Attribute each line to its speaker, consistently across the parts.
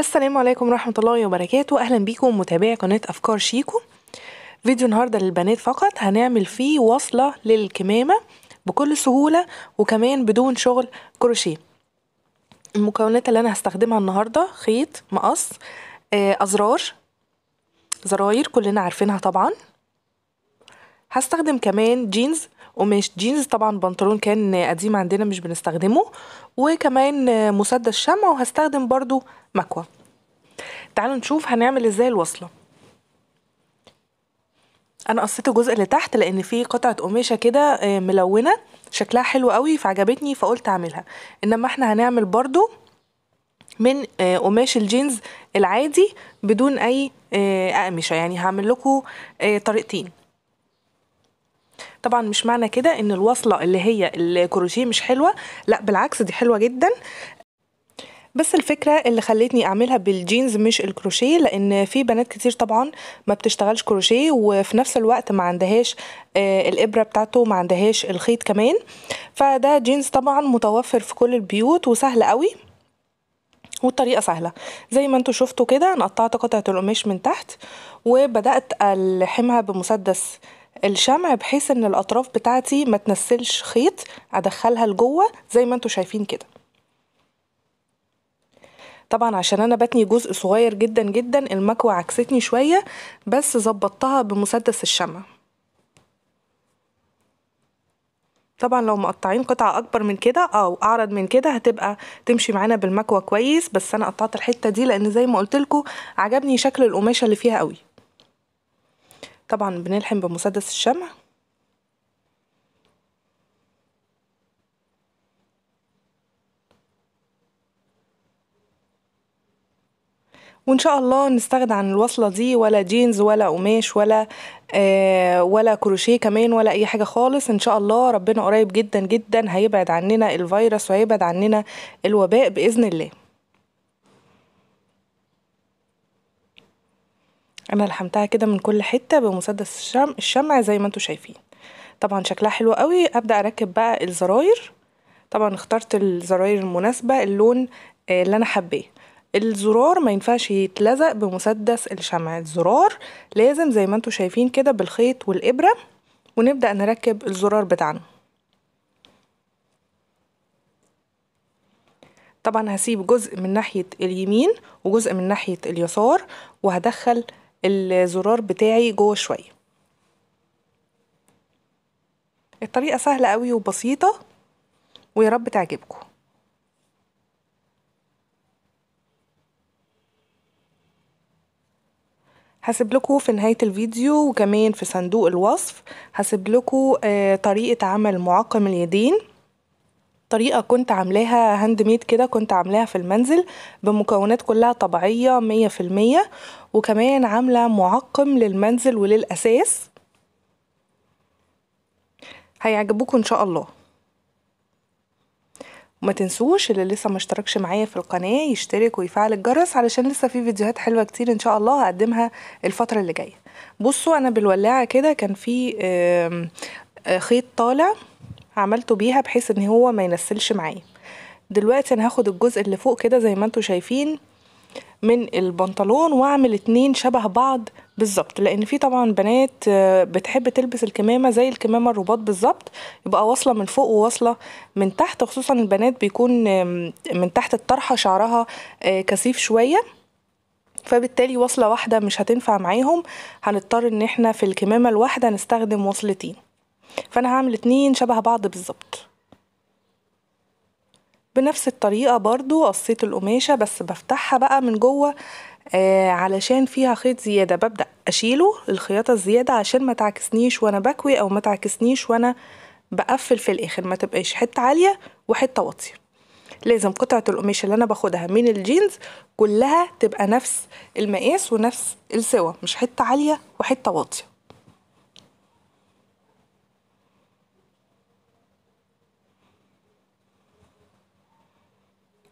Speaker 1: السلام عليكم ورحمة الله وبركاته أهلا بيكم متابعي قناة أفكار شيكو فيديو النهاردة للبنات فقط هنعمل فيه وصلة للكمامة بكل سهولة وكمان بدون شغل كروشيه المكونات اللي أنا هستخدمها النهاردة خيط مقص آه، أزرار زراير كلنا عارفينها طبعا هستخدم كمان جينز قماش جينز طبعا بنطلون كان قديم عندنا مش بنستخدمه وكمان مسدس شمع وهستخدم برضو مكوى تعالوا نشوف هنعمل ازاي الوصله انا قصيت الجزء اللي تحت لان في قطعه قماشه كده آه، ملونه شكلها حلو قوي فعجبتني فقلت اعملها انما احنا هنعمل برضو من آه، قماش الجينز العادي بدون اي آه، اقمشه يعني هعمل لكم طريقتين طبعا مش معنى كده ان الوصله اللي هي الكروشيه مش حلوه لا بالعكس دي حلوه جدا بس الفكرة اللي خلتني أعملها بالجينز مش الكروشيه لأن في بنات كتير طبعا ما بتشتغلش كروشيه وفي نفس الوقت ما عندهاش آه، الإبرة بتاعته ما عندهاش الخيط كمان فده جينز طبعا متوفر في كل البيوت وسهل قوي والطريقة سهلة زي ما انتوا شفتوا كده انا قطعت قطعة القماش من تحت وبدأت ألحمها بمسدس الشمع بحيث ان الاطراف بتاعتي ما تنسلش خيط ادخلها لجوه زي ما انتوا شايفين كده طبعا عشان انا بتني جزء صغير جدا جدا المكوى عكستني شويه بس ظبطتها بمسدس الشمع طبعا لو مقطعين قطعة أكبر من كده أو أعرض من كده هتبقى تمشي معانا بالمكوى كويس بس أنا قطعت الحتة دي لأن زي ما قلتلكوا عجبني شكل القماشة اللي فيها قوي طبعا بنلحم بمسدس الشمع وان شاء الله نستغنى عن الوصله دي ولا جينز ولا قماش ولا آه ولا كروشيه كمان ولا اي حاجه خالص ان شاء الله ربنا قريب جدا جدا هيبعد عننا الفيروس وهيبعد عننا الوباء باذن الله انا لحمتها كده من كل حته بمسدس الشمع, الشمع زي ما انتم شايفين طبعا شكلها حلو قوي ابدا اركب بقى الزراير طبعا اخترت الزراير المناسبه اللون آه، اللي انا حباه الزرار ما ينفعش يتلزق بمسدس الشمع الزرار لازم زي ما انتم شايفين كده بالخيط والابره ونبدا نركب الزرار بتاعنا طبعا هسيب جزء من ناحيه اليمين وجزء من ناحيه اليسار وهدخل الزرار بتاعي جوه شويه الطريقه سهله قوي وبسيطه ويا رب تعجبكم هسيب لكم في نهاية الفيديو وكمان في صندوق الوصف هسيب لكم آه، طريقة عمل معقم اليدين طريقة كنت عاملاها هاند ميد كده كنت عاملاها في المنزل بمكونات كلها طبيعية مية في المية وكمان عاملة معقم للمنزل وللأساس هيعجبوكم إن شاء الله وما تنسوش اللي لسه ما اشتركش معايا في القناة يشترك ويفعل الجرس علشان لسه في فيديوهات حلوة كتير ان شاء الله هقدمها الفترة اللي جاية بصوا انا بالولاعة كده كان في آه، خيط طالع عملته بيها بحيث ان هو ما ينسلش معايا دلوقتي انا هاخد الجزء اللي فوق كده زي ما انتم شايفين من البنطلون واعمل اتنين شبه بعض بالظبط لان في طبعا بنات آه، بتحب تلبس الكمامه زي الكمامه الرباط بالظبط يبقى واصله من فوق وواصله من تحت خصوصا البنات بيكون من تحت الطرحه شعرها آه، كثيف شويه فبالتالي وصله واحده مش هتنفع معاهم هنضطر ان احنا في الكمامه الواحده نستخدم وصلتين فأنا هعمل اتنين شبه بعض بالظبط بنفس الطريقة برضو قصيت القماشة بس بفتحها بقى من جوه آه علشان فيها خيط زيادة ببدأ أشيله الخياطة الزيادة عشان ما تعكسنيش وأنا بكوي أو ما تعكسنيش وأنا بقفل في الآخر ما تبقاش حتة عالية وحتة واطية لازم قطعة القماشة اللي أنا باخدها من الجينز كلها تبقى نفس المقاس ونفس السوا مش حتة عالية وحتة واطية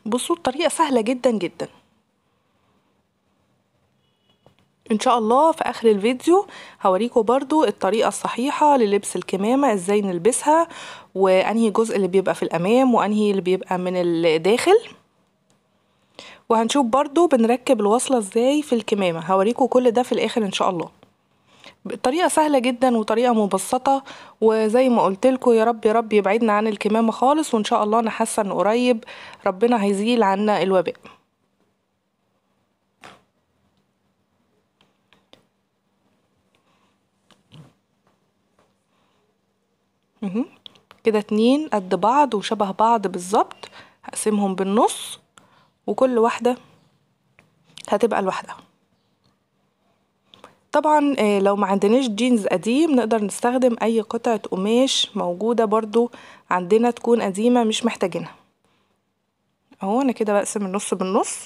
Speaker 1: بصوا الطريقة سهلة جدا جدا ان شاء الله في اخر الفيديو هوريكم برضو الطريقة الصحيحة للبس الكمامة ازاي نلبسها وانهي جزء اللي بيبقى في الامام وانهي اللي بيبقى من الداخل وهنشوف برضو بنركب الوصلة ازاي في الكمامة هوريكم كل ده في الاخر ان شاء الله بطريقة سهلة جدا وطريقة مبسطة وزي ما قلت لكم يا رب يا رب يبعدنا عن الكمامة خالص وإن شاء الله أنا حاسة إن قريب ربنا هيزيل عنا الوباء كده اتنين قد بعض وشبه بعض بالظبط هقسمهم بالنص وكل واحدة هتبقى لوحدها طبعا آه، لو ما عندناش جينز قديم نقدر نستخدم اي قطعة قماش موجودة برضو عندنا تكون قديمة مش محتاجينها اهو انا كده بقسم النص بالنص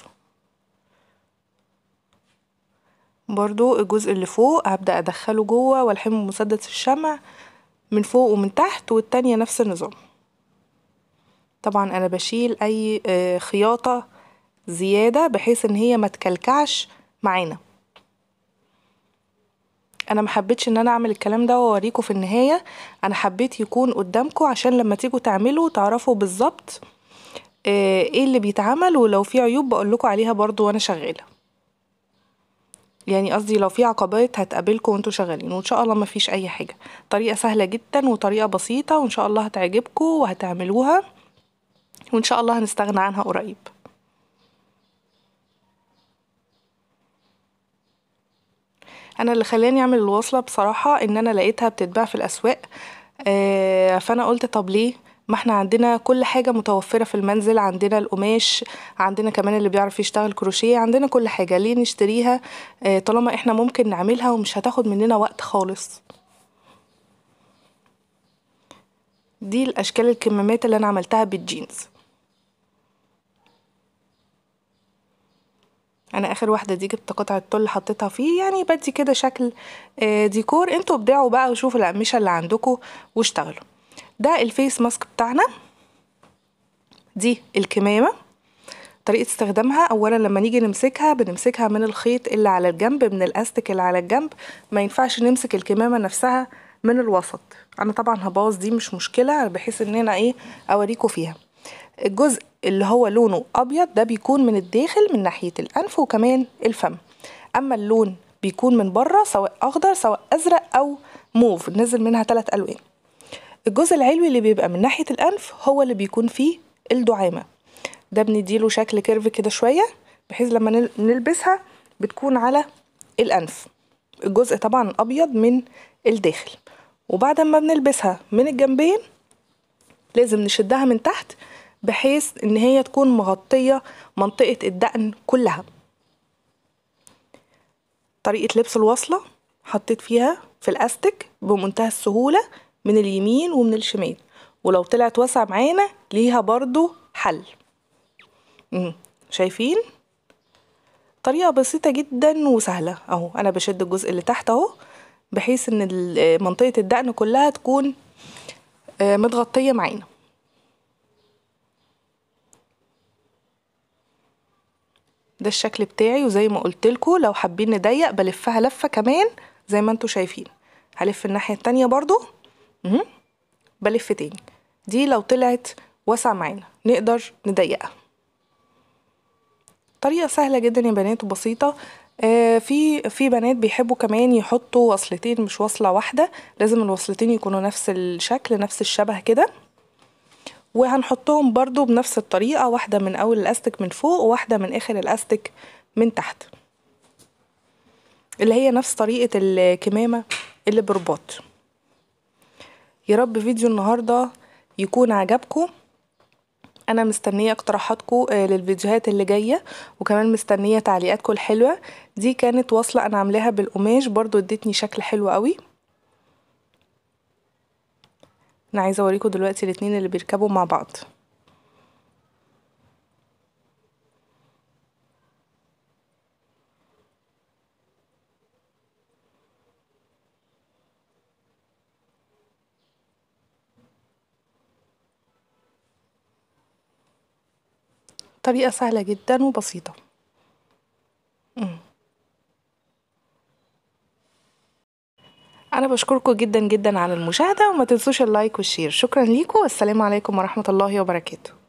Speaker 1: برضو الجزء اللي فوق هبدأ ادخله جوه والحمه مسدس الشمع من فوق ومن تحت والتانية نفس النظام طبعا انا بشيل اي آه، خياطة زيادة بحيث ان هي ما تكلكعش معانا انا ما حبيتش ان انا اعمل الكلام ده واوريكم في النهايه انا حبيت يكون قدامكم عشان لما تيجوا تعملوا تعرفوا بالظبط آه، ايه اللي بيتعمل ولو في عيوب بقول لكم عليها برضو وانا شغاله يعني قصدي لو في عقبات هتقابلكم وانتوا شغالين وان شاء الله مفيش اي حاجه طريقه سهله جدا وطريقه بسيطه وان شاء الله هتعجبكم وهتعملوها وان شاء الله هنستغنى عنها قريب انا اللي خلاني اعمل الوصله بصراحه ان انا لقيتها بتتباع في الاسواق آه، فانا قلت طب ليه ما احنا عندنا كل حاجة متوفرة في المنزل عندنا القماش عندنا كمان اللي بيعرف يشتغل كروشيه عندنا كل حاجة ليه نشتريها آه، طالما احنا ممكن نعملها ومش هتاخد مننا وقت خالص دي الأشكال الكمامات اللي أنا عملتها بالجينز انا اخر واحده دي جبت قطعه تل حطيتها فيه يعني بدي كده شكل آه، ديكور انتوا ابدعوا بقى وشوفوا الاقمشه اللي عندكم واشتغلوا ده الفيس ماسك بتاعنا دي الكمامه طريقه استخدامها اولا لما نيجي نمسكها بنمسكها من الخيط اللي على الجنب من الاستك اللي على الجنب ما ينفعش نمسك الكمامه نفسها من الوسط انا طبعا هبوظ دي مش مشكله بحيث ان انا ايه اوريكم فيها الجزء اللي هو لونه أبيض ده بيكون من الداخل من ناحية الأنف وكمان الفم أما اللون بيكون من بره سواء أخضر سواء أزرق أو موف نزل منها ثلاث ألوان الجزء العلوي اللي بيبقى من ناحية الأنف هو اللي بيكون فيه الدعامة ده بنديله شكل كيرف كده شوية بحيث لما نلبسها بتكون على الأنف الجزء طبعا ابيض من الداخل وبعد ما بنلبسها من الجنبين لازم نشدها من تحت بحيث ان هي تكون مغطيه منطقه الدقن كلها طريقه لبس الوصله حطيت فيها في الاستك بمنتهى السهوله من اليمين ومن الشمال ولو طلعت واسعه معانا ليها برضو حل شايفين طريقه بسيطه جدا وسهله اهو انا بشد الجزء اللي تحت اهو بحيث ان منطقه الدقن كلها تكون آه، متغطيه معانا ده الشكل بتاعي وزي ما قلت لكم لو حابين نضيق بلفها لفه كمان زي ما انتم شايفين هلف الناحيه التانيه برضو بلف تاني دي لو طلعت واسعه معانا نقدر نضيقها طريقه سهله جدا يا بنات وبسيطه آه في في بنات بيحبوا كمان يحطوا وصلتين مش وصله واحده لازم الوصلتين يكونوا نفس الشكل نفس الشبه كده وهنحطهم برضو بنفس الطريقة واحدة من أول الأستك من فوق وواحدة من آخر الأستك من تحت اللي هي نفس طريقة الكمامة اللي برباط يا رب فيديو النهاردة يكون عجبكم انا مستنيه اقتراحاتكم آه، للفيديوهات اللي جايه وكمان مستنيه تعليقاتكم الحلوه دي كانت وصله انا عاملاها بالقماش برضو ادتني شكل حلو قوي انا عايزه اوريكم دلوقتي الاتنين اللي بيركبوا مع بعض طريقه سهله جدا وبسيطه انا بشكركم جدا جدا على المشاهده وما تنسوش اللايك والشير شكرا لكم والسلام عليكم ورحمه الله وبركاته